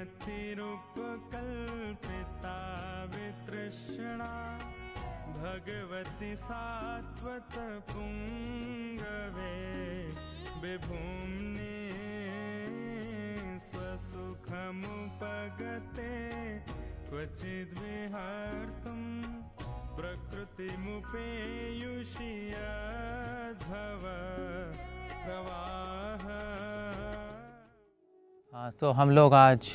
मतिरुपकल्पिता वितृषणा भगवती सात्वत पुङ्गवे विभुम्ने स्वसुखमुपगते क्वचिद्विहर्तुं प्रकृतिमुपेयुषियद्भव प्रवाह हाँ तो हम लोग आज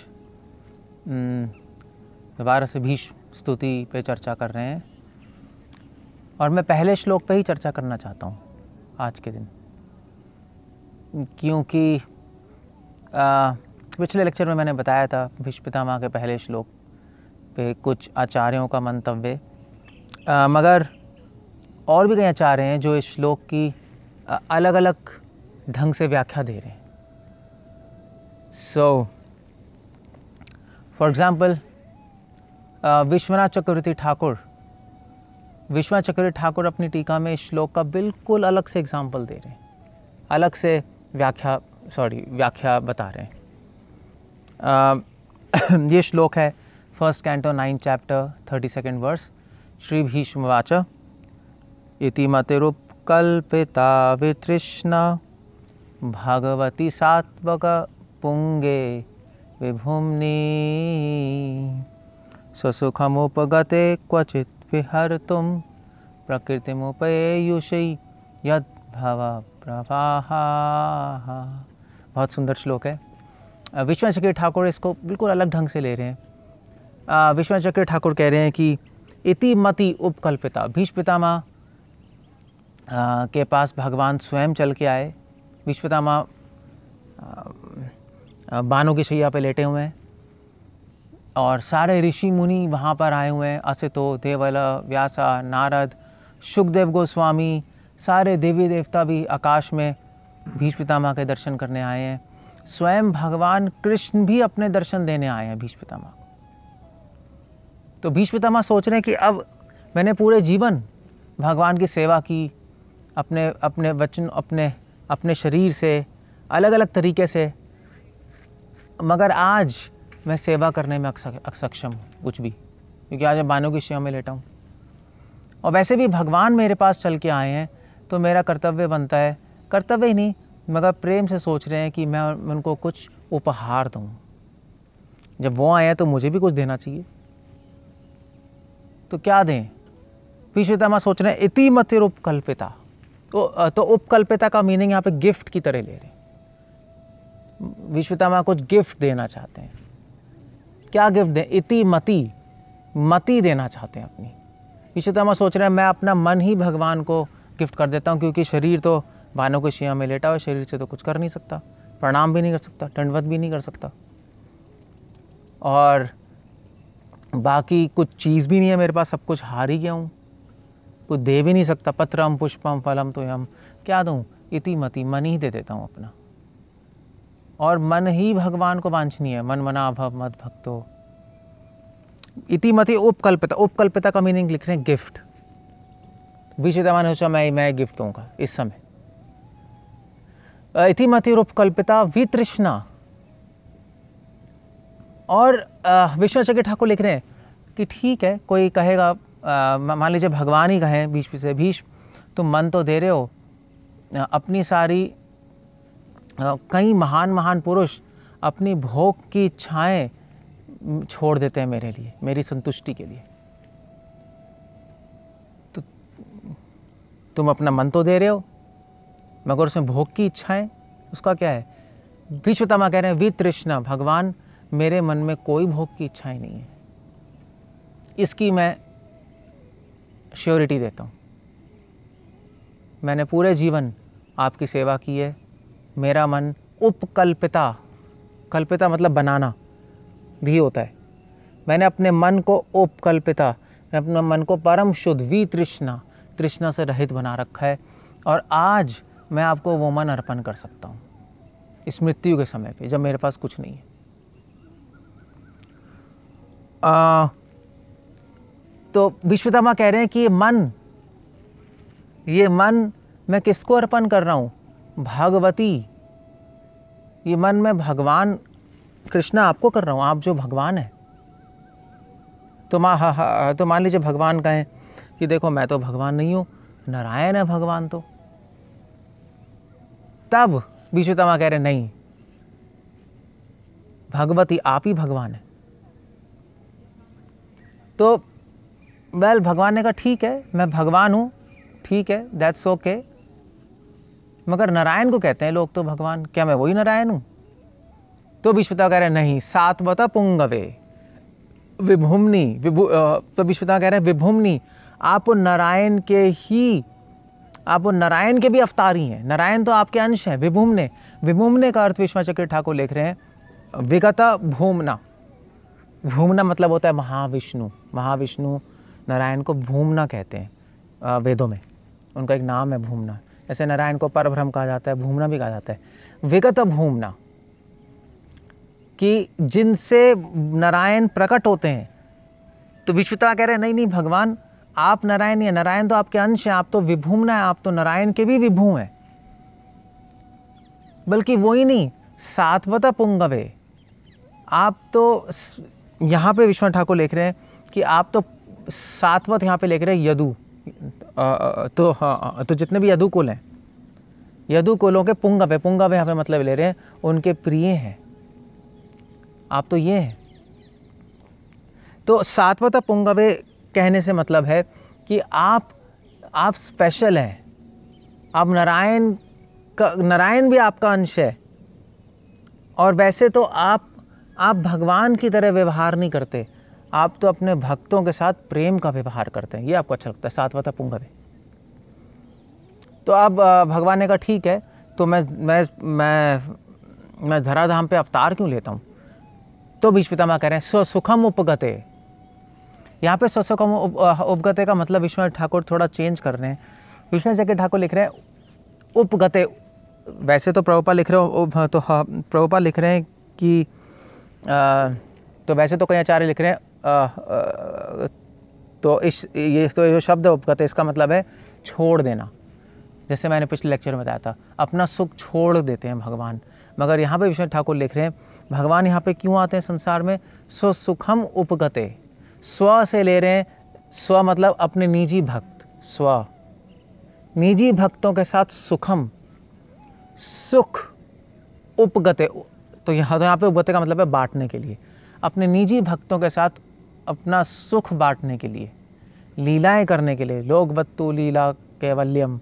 वारस हम्म, भीष्म स्तुति पे चर्चा कर रहे हैं और मैं पहले श्लोक पे ही चर्चा करना चाहता हूँ आज के दिन क्योंकि पिछले लेक्चर में मैंने बताया था भीष्पितामह के पहले श्लोक पे कुछ आचार्यों का मंतव्य मगर और भी कई आचार्य हैं जो इस श्लोक की अलग अलग ढंग से व्याख्या दे रहे हैं so so, for example Vishwanath Chakravarti Thakur Vishwanath Chakravarti Thakur अपनी टीका में इस श्लोक का बिल्कुल अलग से एग्जाम्पल दे रहे हैं अलग से व्याख्या सॉरी व्याख्या बता रहे हैं uh, ये श्लोक है first canto nine chapter thirty second verse Shri भीष्मवाच इति मतिरुपकल्पिता वितृष्णा भगवती सात्वक पुंगे विभुम्नि स्वसुखमुपगते क्वचित् विहर्तुं प्रकृतिमुपयुषि यद्भव प्रवाहा बहुत सुंदर श्लोक है विश्व चक्र ठाकुर इसको बिल्कुल अलग ढंग से ले रहे हैं विश्व चक्र ठाकुर कह रहे हैं कि इति मति उपकल्पिता भीष पितामा के पास भगवान स्वयं चल के आए विश्वतामा बानों की शैया पे लेटे हुए हैं और सारे ऋषि मुनि वहाँ पर आए हुए हैं असितो देवल व्यासा नारद सुखदेव गोस्वामी सारे देवी देवता भी आकाश में भीष्म पितामह के दर्शन करने आए हैं स्वयं भगवान कृष्ण भी अपने दर्शन देने आए हैं भीष्म पितामह को तो भीष्म पितामह सोच रहे हैं कि अब मैंने पूरे जीवन भगवान की सेवा की अपने अपने वचन अपने अपने शरीर से अलग अलग तरीके से मगर आज मैं सेवा करने में असक्षम हूँ कुछ भी क्योंकि आज मैं बानों की शिया में लेटा हूँ और वैसे भी भगवान मेरे पास चल के आए हैं तो मेरा कर्तव्य बनता है कर्तव्य ही नहीं मगर प्रेम से सोच रहे हैं कि मैं उनको कुछ उपहार दूँ जब वो आए हैं तो मुझे भी कुछ देना चाहिए तो क्या दें विश्वतमा सोच रहे हैं इति मतिर उपकल्पिता तो, तो उपकल्पिता का मीनिंग यहाँ पे गिफ्ट की तरह ले रहे हैं विश्वतामा कुछ गिफ्ट देना चाहते हैं क्या गिफ्ट दें इति मती मती देना चाहते हैं अपनी विश्वतामा सोच रहे हैं मैं अपना मन ही भगवान को गिफ्ट कर देता हूँ क्योंकि शरीर तो भानों के शिया में लेटा हुआ शरीर से तो कुछ कर नहीं सकता प्रणाम भी नहीं कर सकता टंडवत भी नहीं कर सकता और बाकी कुछ चीज़ भी नहीं है मेरे पास सब कुछ हार ही गया हूँ कुछ दे भी नहीं सकता पत्रम पुष्पम फलम तो हम क्या दूँ इति मती मन ही दे देता हूँ अपना और मन ही भगवान को वांछनीय है मन मना भव मत भक्तो इति मति उपकल्पिता उपकल्पिता का मीनिंग लिख रहे हैं गिफ्ट विश्वमान सोचा मैं मैं गिफ्ट दूंगा इस समय इति मति उपकल्पिता वितृष्णा और विष्णुचक्र ठाकुर लिख रहे हैं कि ठीक है कोई कहेगा मान लीजिए भगवान ही कहें भीष्म से भीष्म तुम मन तो दे रहे हो अपनी सारी कई महान महान पुरुष अपनी भोग की इच्छाएं छोड़ देते हैं मेरे लिए मेरी संतुष्टि के लिए तो तुम अपना मन तो दे रहे हो मगर उसमें भोग की इच्छाएं उसका क्या है विश्वतमा कह रहे हैं तृष्णा भगवान मेरे मन में कोई भोग की इच्छाएं नहीं है इसकी मैं श्योरिटी देता हूँ मैंने पूरे जीवन आपकी सेवा की है मेरा मन उपकल्पिता कल्पिता मतलब बनाना भी होता है मैंने अपने मन को उपकल्पिता मैं अपने मन को परम शुद्ध वी तृष्णा तृष्णा से रहित बना रखा है और आज मैं आपको वो मन अर्पण कर सकता हूँ इस मृत्यु के समय पे जब मेरे पास कुछ नहीं है आ, तो विश्वतमा कह रहे हैं कि मन ये मन मैं किसको अर्पण कर रहा हूँ भगवती ये मन में भगवान कृष्णा आपको कर रहा हूँ आप जो भगवान हैं तो माँ हा तो मान लीजिए भगवान कहें कि देखो मैं तो भगवान नहीं हूँ नारायण है भगवान तो तब विश्वतमा कह रहे नहीं भगवती आप ही भगवान है तो वेल भगवान ने कहा ठीक है मैं भगवान हूँ ठीक है दैट्स ओके okay, मगर नारायण को कहते हैं लोग तो भगवान क्या मैं वही नारायण हूँ तो विश्वता कह रहे हैं नहीं सातवता पुंगवे विभुमनी विभु तो विश्वता कह रहे हैं विभुमनी आप नारायण के ही आप नारायण के भी अवतारी हैं नारायण तो आपके अंश हैं विभुमने विभुमने का अर्थ चक्र ठाकुर लिख रहे हैं विगत भूमना भूमना मतलब होता है महाविष्णु महाविष्णु नारायण को भूमना कहते हैं वेदों में उनका एक नाम है भूमना जैसे नारायण को पर कहा जाता है भूमना भी कहा जाता है विगत भूमना कि जिनसे नारायण प्रकट होते हैं तो विश्वता कह रहे हैं नहीं नहीं भगवान आप नारायण या नारायण तो आपके अंश हैं आप तो विभूमना है आप तो नारायण के भी विभू हैं बल्कि वो ही नहीं सातवता पुंगवे आप तो यहाँ पे विश्वनाथ ठाकुर लिख रहे हैं कि आप तो सातवत यहाँ पे लिख रहे हैं यदु तो हाँ तो जितने भी यदुकुल हैं यदुकुलों के पुंगव है पुंगव यहाँ पे मतलब ले रहे हैं उनके प्रिय हैं आप तो ये हैं तो सातवता पुंगवे कहने से मतलब है कि आप आप स्पेशल हैं आप नारायण का नारायण भी आपका अंश है और वैसे तो आप आप भगवान की तरह व्यवहार नहीं करते आप तो अपने भक्तों के साथ प्रेम का व्यवहार करते हैं ये आपको अच्छा लगता है सातवा था पुंगवे तो अब भगवान ने कहा ठीक है तो मैं मैं मैं मैं धराधाम पे अवतार क्यों लेता हूँ तो पितामा कह रहे हैं स्वसुखम उपगते यहाँ पे स्वसुखम उप, उपगते का मतलब विश्वनाथ ठाकुर थोड़ा चेंज कर रहे हैं विश्वनाथ जगह ठाकुर लिख रहे हैं उपगते वैसे तो प्रभुपा लिख रहे हो तो प्रभुपा लिख रहे हैं कि आ, तो वैसे तो कई आचार्य लिख रहे हैं तो इस ये तो जो शब्द उपगत है इसका मतलब है छोड़ देना जैसे मैंने पिछले लेक्चर में बताया था अपना सुख छोड़ देते हैं भगवान मगर यहाँ पे विष्णु ठाकुर लिख रहे हैं भगवान यहाँ पे क्यों आते हैं संसार में स्व सुखम उपगते स्व से ले रहे हैं स्व मतलब अपने निजी भक्त स्व निजी भक्तों के साथ सुखम सुख उपगते तो यहाँ तो यहाँ पे उपगते का मतलब है बांटने के लिए अपने निजी भक्तों के साथ अपना सुख बांटने के लिए लीलाएं करने के लिए लोग बत्तू लीला केवल्यम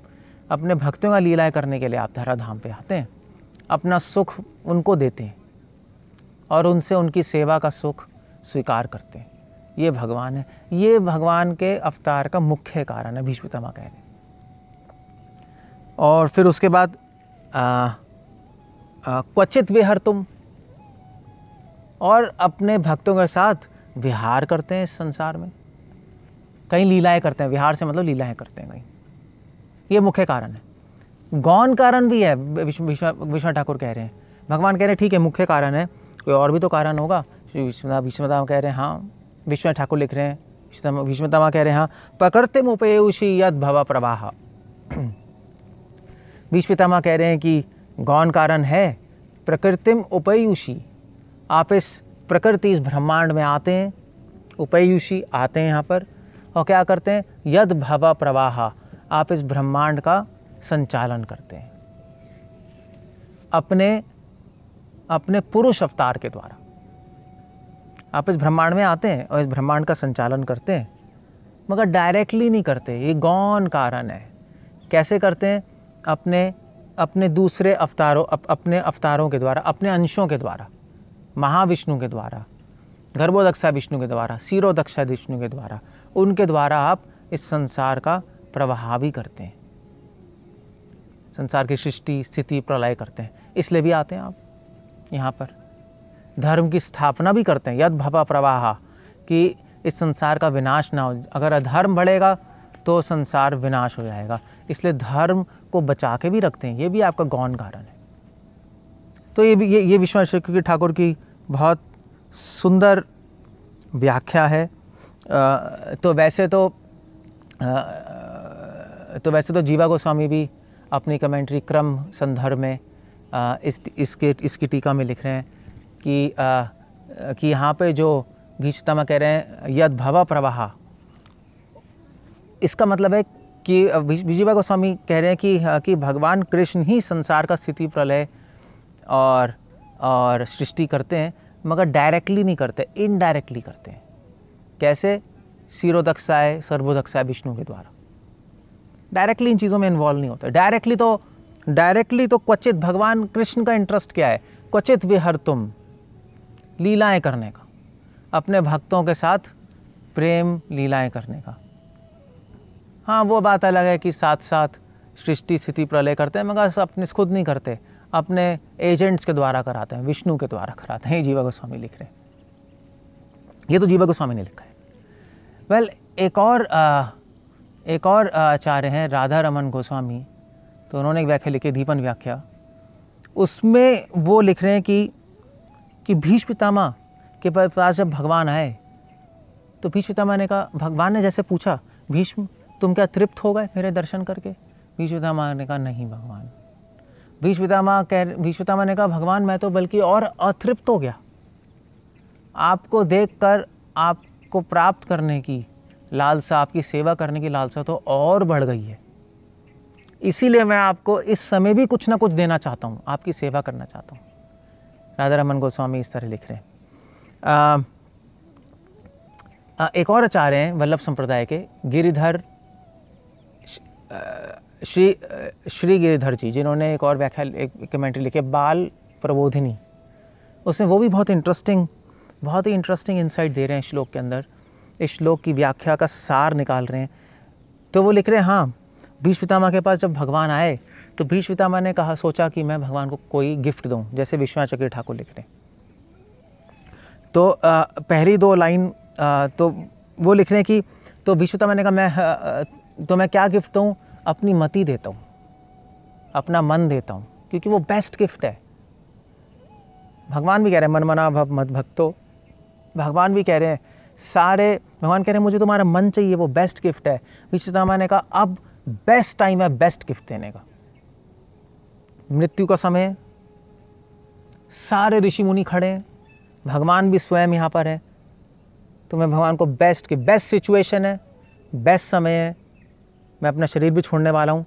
अपने भक्तों का लीलाएं करने के लिए आप धरा धाम पे आते हैं अपना सुख उनको देते हैं और उनसे उनकी सेवा का सुख स्वीकार करते हैं ये भगवान है ये भगवान के अवतार का मुख्य कारण है भीष्मतमा कह रहे और फिर उसके बाद क्वचित विहर तुम और अपने भक्तों के साथ विहार करते हैं इस संसार में कई लीलाएं करते हैं विहार से मतलब लीलाएं करते हैं कहीं ये मुख्य कारण है गौन कारण भी है विष्णु ठाकुर कह रहे हैं भगवान कह रहे हैं ठीक है मुख्य कारण है कोई और भी तो कारण होगा विश्वनाथ कह रहे हैं हाँ विष्णु ठाकुर लिख रहे हैं भीष्मतमा कह रहे हैं हाँ पकड़ते मुपयोषी यद भवा प्रवाह विश्वतमा कह रहे हैं कि गौन कारण है प्रकृतिम उपयुषी आप इस प्रकृति इस ब्रह्मांड में आते हैं उपयुषी आते हैं यहाँ पर और क्या करते हैं यद भवा प्रवाह आप इस ब्रह्मांड का संचालन करते हैं अपने अपने पुरुष अवतार के द्वारा आप इस ब्रह्मांड में आते हैं और इस ब्रह्मांड का संचालन करते हैं मगर डायरेक्टली नहीं करते ये गौन कारण है कैसे करते हैं अपने अपने दूसरे अवतारों अप, अपने अवतारों के द्वारा अपने अंशों के द्वारा महाविष्णु के द्वारा गर्भोदक्षा विष्णु के द्वारा सीरोदक्षा विष्णु के द्वारा उनके द्वारा आप इस संसार का प्रवाह भी करते हैं संसार की सृष्टि स्थिति प्रलय करते हैं इसलिए भी आते हैं आप यहाँ पर धर्म की स्थापना भी करते हैं यद भवा प्रवाह कि इस संसार का विनाश ना हो अगर अधर्म बढ़ेगा तो संसार विनाश हो जाएगा इसलिए धर्म को बचा के भी रखते हैं ये भी आपका गौन कारण है तो ये भी ये ये विश्वनाथ क्योंकि ठाकुर की बहुत सुंदर व्याख्या है तो वैसे तो तो वैसे तो जीवा गोस्वामी भी अपनी कमेंट्री क्रम संदर्भ में इस इसके इसकी टीका में लिख रहे हैं कि आ, कि यहाँ पे जो भीष्टमा कह रहे हैं यद भवा प्रवाह इसका मतलब है कि विजीवा गोस्वामी कह रहे हैं कि कि भगवान कृष्ण ही संसार का स्थिति प्रलय और और सृष्टि करते हैं मगर डायरेक्टली नहीं करते इनडायरेक्टली करते हैं कैसे सीरोदक्षाय सर्वोदक्षाए विष्णु के द्वारा डायरेक्टली इन चीज़ों में इन्वॉल्व नहीं होता डायरेक्टली तो डायरेक्टली तो क्वचित भगवान कृष्ण का इंटरेस्ट क्या है क्वचित विहर तुम लीलाएँ करने का अपने भक्तों के साथ प्रेम लीलाएँ करने का हाँ वो बात अलग है कि साथ साथ सृष्टि स्थिति प्रलय करते हैं मगर अपने खुद नहीं करते अपने एजेंट्स के द्वारा कराते हैं विष्णु के द्वारा कराते हैं जीवा गोस्वामी लिख रहे हैं ये तो जीवा गोस्वामी ने लिखा है वेल well, एक और आ, एक और आचार्य हैं राधा रमन गोस्वामी तो उन्होंने एक व्याख्या लिखी दीपन व्याख्या उसमें वो लिख रहे हैं कि कि भीष्म पितामा के पास जब भगवान आए तो भीष्म पितामा ने कहा भगवान ने जैसे पूछा भीष्म तुम क्या तृप्त हो गए मेरे दर्शन करके भीष्म पितामा ने कहा नहीं भगवान भीष्मितामा कह भीष्मितामा ने कहा भगवान मैं तो बल्कि और अतृप्त हो गया आपको देखकर आपको प्राप्त करने की लालसा आपकी सेवा करने की लालसा तो और बढ़ गई है इसीलिए मैं आपको इस समय भी कुछ ना कुछ देना चाहता हूँ आपकी सेवा करना चाहता हूँ राधा रमन गोस्वामी इस तरह लिख रहे हैं आ, एक और आचार्य हैं वल्लभ संप्रदाय के गिरिधर श्री श्री गिरिधर जी जिन्होंने एक और व्याख्या एक कमेंट्री लिखी बाल प्रबोधिनी उसमें वो भी बहुत इंटरेस्टिंग बहुत ही इंटरेस्टिंग इंसाइट दे रहे हैं श्लोक के अंदर इस श्लोक की व्याख्या का सार निकाल रहे हैं तो वो लिख रहे हैं हाँ भीष पितामा के पास जब भगवान आए तो भीष पितामा ने कहा सोचा कि मैं भगवान को कोई गिफ्ट दूँ जैसे विश्वनाथ ठाकुर लिख रहे हैं तो आ, पहली दो लाइन तो वो लिख रहे हैं कि तो पितामा ने कहा मैं आ, तो मैं क्या गिफ्ट दूँ अपनी मति देता हूँ अपना मन देता हूँ क्योंकि वो बेस्ट गिफ्ट है भगवान भी कह रहे हैं मन मना भव मत भक्तो भगवान भी कह रहे हैं सारे भगवान कह रहे हैं मुझे तुम्हारा मन चाहिए वो बेस्ट गिफ्ट है विश्वतामा ने कहा अब बेस्ट टाइम है बेस्ट गिफ्ट देने का मृत्यु का समय सारे ऋषि मुनि खड़े हैं भगवान भी स्वयं यहाँ पर है तुम्हें भगवान को बेस्ट की बेस्ट सिचुएशन है बेस्ट समय है मैं अपना शरीर भी छोड़ने वाला हूँ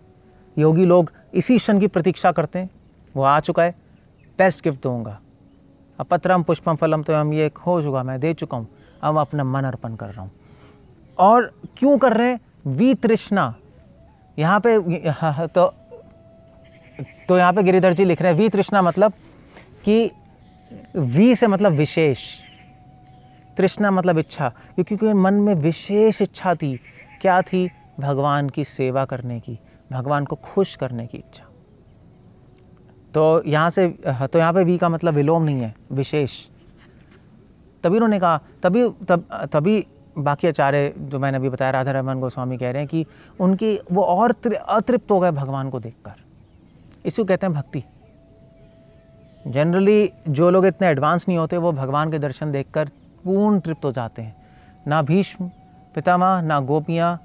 योगी लोग इसी क्षण की प्रतीक्षा करते हैं वो आ चुका है बेस्ट गिफ्ट दूंगा पत्रम पुष्पम फलम तो हम ये हो चुका मैं दे चुका हूँ अब अपना मन अर्पण कर रहा हूँ और क्यों कर रहे हैं वी तृष्णा यहाँ पे तो तो यहाँ पे गिरिधर जी लिख रहे हैं वी तृष्णा मतलब कि वी से मतलब विशेष तृष्णा मतलब इच्छा क्योंकि मन में विशेष इच्छा थी क्या थी भगवान की सेवा करने की भगवान को खुश करने की इच्छा तो यहाँ से तो यहाँ पे भी का मतलब विलोम नहीं है विशेष तभी उन्होंने कहा तभी तब तभी बाकी आचार्य जो मैंने अभी बताया राधा रमन गोस्वामी कह रहे हैं कि उनकी वो और अतृप्त हो गए भगवान को देखकर इसको कहते हैं भक्ति जनरली जो लोग इतने एडवांस नहीं होते वो भगवान के दर्शन देखकर पूर्ण तृप्त हो जाते हैं ना भीष्म पितामह ना गोपियाँ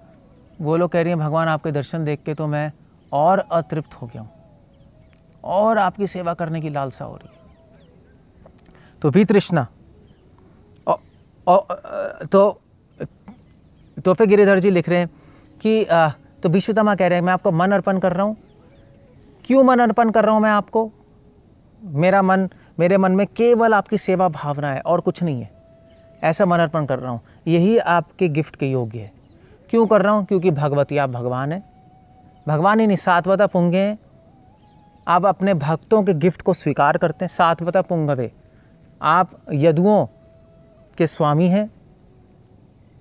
वो लोग कह रही हैं भगवान आपके दर्शन देख के तो मैं और अतृप्त हो गया हूँ और आपकी सेवा करने की लालसा हो रही है तो भी तो तो फिर गिरिधर जी लिख रहे हैं कि आ, तो विश्वतमा कह रहे हैं मैं आपको मन अर्पण कर रहा हूँ क्यों मन अर्पण कर रहा हूँ मैं आपको मेरा मन मेरे मन में केवल आपकी सेवा भावना है और कुछ नहीं है ऐसा मन अर्पण कर रहा हूँ यही आपके गिफ्ट के योग्य है क्यों कर रहा हूँ क्योंकि भगवती आप भगवान हैं भगवान ही नहीं सातवता पुंगे हैं आप अपने भक्तों के गिफ्ट को स्वीकार करते हैं सातवता पुंगवे आप यदुओं के स्वामी हैं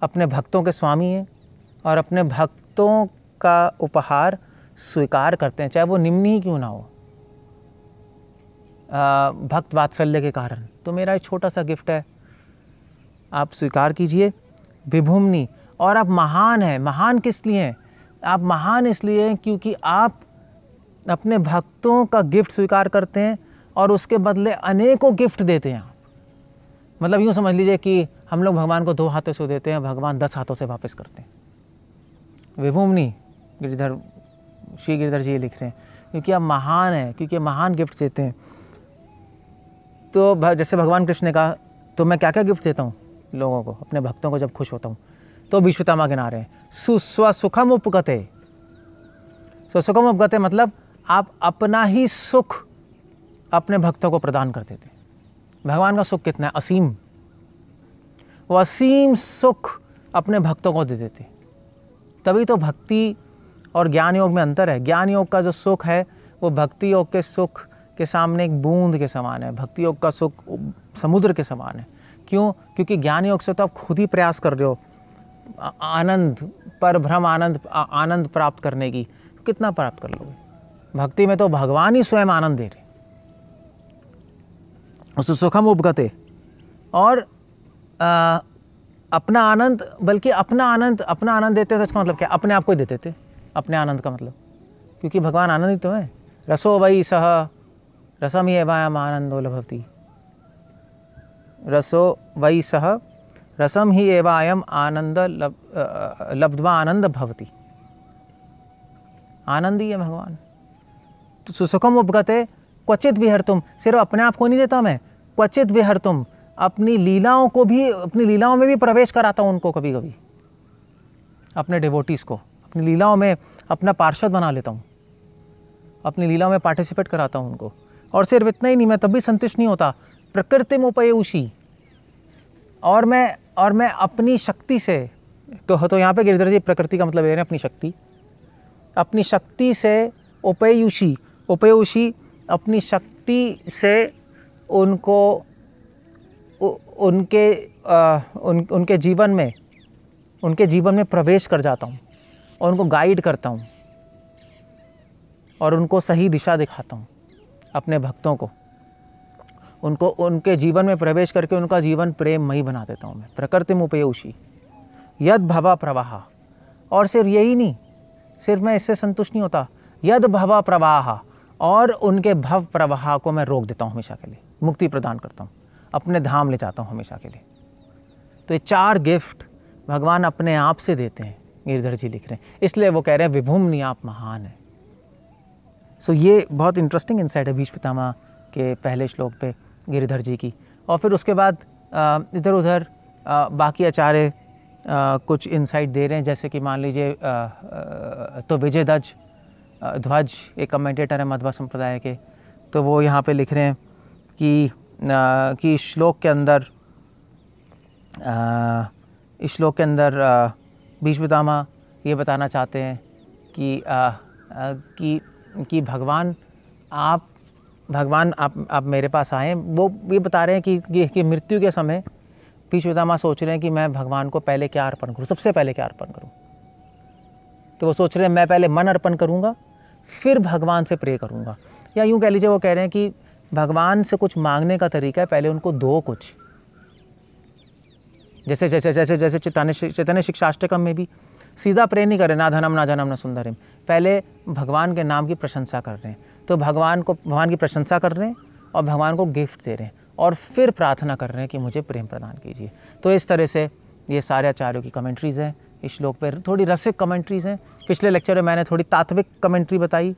अपने भक्तों के स्वामी हैं और अपने भक्तों का उपहार स्वीकार करते हैं चाहे वो निम्न ही क्यों ना हो भक्त वात्सल्य के कारण तो मेरा एक छोटा सा गिफ्ट है आप स्वीकार कीजिए विभुमनी और आप महान हैं महान किस लिए हैं आप महान इसलिए हैं क्योंकि आप अपने भक्तों का गिफ्ट स्वीकार करते हैं और उसके बदले अनेकों गिफ्ट देते हैं आप मतलब यूँ समझ लीजिए कि हम लोग भगवान को दो हाथों से देते हैं भगवान दस हाथों से वापस करते हैं विभूमनी गिरधर श्री गिरधर जी लिख रहे हैं क्योंकि आप महान हैं क्योंकि महान गिफ्ट देते हैं तो जैसे भगवान कृष्ण ने कहा तो मैं क्या क्या गिफ्ट देता हूँ लोगों को अपने भक्तों को जब खुश होता हूँ तो विश्वतामा के नारे हैं सुस्व सुखम उपगते सो सुखम उपगते मतलब आप अपना ही सुख अपने भक्तों को प्रदान करते थे भगवान का सुख कितना है असीम वो असीम सुख अपने भक्तों को दे देते थे तभी तो भक्ति और ज्ञान योग में अंतर है ज्ञान योग का जो सुख है वो भक्ति योग के सुख के सामने एक बूंद के समान है भक्ति योग का सुख समुद्र के समान है क्यों क्योंकि ज्ञान योग से तो आप खुद ही प्रयास कर रहे हो आनंद पर भ्रम आनंद आनंद प्राप्त करने की तो कितना प्राप्त कर लोगे भक्ति में तो भगवान ही स्वयं आनंद दे रहे उस सुखम उपगते और आ, अपना आनंद बल्कि अपना आनंद अपना आनंद देते थे तो इसका मतलब क्या अपने आप को ही देते थे अपने आनंद का मतलब क्योंकि भगवान आनंद ही तो है रसो वही सह रसम ये वायाम आनंदो लभवती रसो वही सह रसम ही एवायम अयम आनंद लब, लब्धवा आनंद भवती आनंद ही है भगवान तो सुसुखम उपगते क्वचित विहर तुम सिर्फ अपने आप को नहीं देता मैं क्वचित विहर तुम अपनी लीलाओं को भी अपनी लीलाओं में भी प्रवेश कराता हूँ उनको कभी कभी अपने डिवोटीज़ को अपनी लीलाओं में अपना पार्षद बना लेता हूँ अपनी लीलाओं में पार्टिसिपेट कराता हूँ उनको और सिर्फ इतना ही नहीं मैं तब भी संतुष्ट नहीं होता प्रकृति में मुपयूषी और मैं और मैं अपनी शक्ति से तो तो यहाँ पे गिरधर जी प्रकृति का मतलब ये है अपनी शक्ति अपनी शक्ति से उपयुषी उपयुषी अपनी शक्ति से उनको उ, उनके आ, उन, उनके जीवन में उनके जीवन में प्रवेश कर जाता हूँ और उनको गाइड करता हूँ और उनको सही दिशा दिखाता हूँ अपने भक्तों को उनको उनके जीवन में प्रवेश करके उनका जीवन प्रेममयी बना देता हूँ मैं प्रकृति मुपयोषी यद भवा प्रवाह और सिर्फ यही नहीं सिर्फ मैं इससे संतुष्ट नहीं होता यद भवा प्रवाह और उनके भव प्रवाह को मैं रोक देता हूँ हमेशा के लिए मुक्ति प्रदान करता हूँ अपने धाम ले जाता हूँ हमेशा के लिए तो ये चार गिफ्ट भगवान अपने आप से देते हैं गिरधर जी लिख रहे हैं इसलिए वो कह रहे हैं विभुमनी आप महान है सो ये बहुत इंटरेस्टिंग इंसाइट है भीष पितामा के पहले श्लोक पे गिरिधर जी की और फिर उसके बाद इधर उधर बाकी आचार्य कुछ इनसाइट दे रहे हैं जैसे कि मान लीजिए तो विजय दज ध्वज एक कमेंटेटर है मधुबा संप्रदाय के तो वो यहाँ पे लिख रहे हैं कि आ, कि श्लोक के अंदर इस श्लोक के अंदर भीष्मपितामह ये बताना चाहते हैं कि आ, आ, कि कि भगवान आप भगवान आप आप मेरे पास आए वो ये बता रहे हैं कि, कि, कि मृत्यु के समय माँ सोच रहे हैं कि मैं भगवान को पहले क्या अर्पण करूँ सबसे पहले क्या अर्पण करूँ तो वो सोच रहे हैं मैं पहले मन अर्पण करूँगा फिर भगवान से प्रे करूँगा या यूँ कह लीजिए वो कह रहे हैं कि भगवान से कुछ मांगने का तरीका है पहले उनको दो कुछ जैसे जैसे जैसे जैसे चैतन्य चैतन्य शिक्षाष्टकम में भी सीधा प्रे नहीं कर रहे ना धनम ना जनम ना सुंदरम पहले भगवान के नाम की प्रशंसा कर रहे हैं तो भगवान को भगवान की प्रशंसा कर रहे हैं और भगवान को गिफ्ट दे रहे हैं और फिर प्रार्थना कर रहे हैं कि मुझे प्रेम प्रदान कीजिए तो इस तरह से ये सारे आचार्यों की कमेंट्रीज़ हैं इस श्लोक पर थोड़ी रसिक कमेंट्रीज़ हैं पिछले लेक्चर में मैंने थोड़ी तात्विक कमेंट्री बताई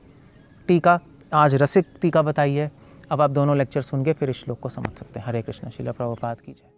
टीका आज रसिक टीका बताई है अब आप दोनों लेक्चर सुन के फिर इस श्लोक को समझ सकते हैं हरे कृष्ण शिला प्रभुपात की जय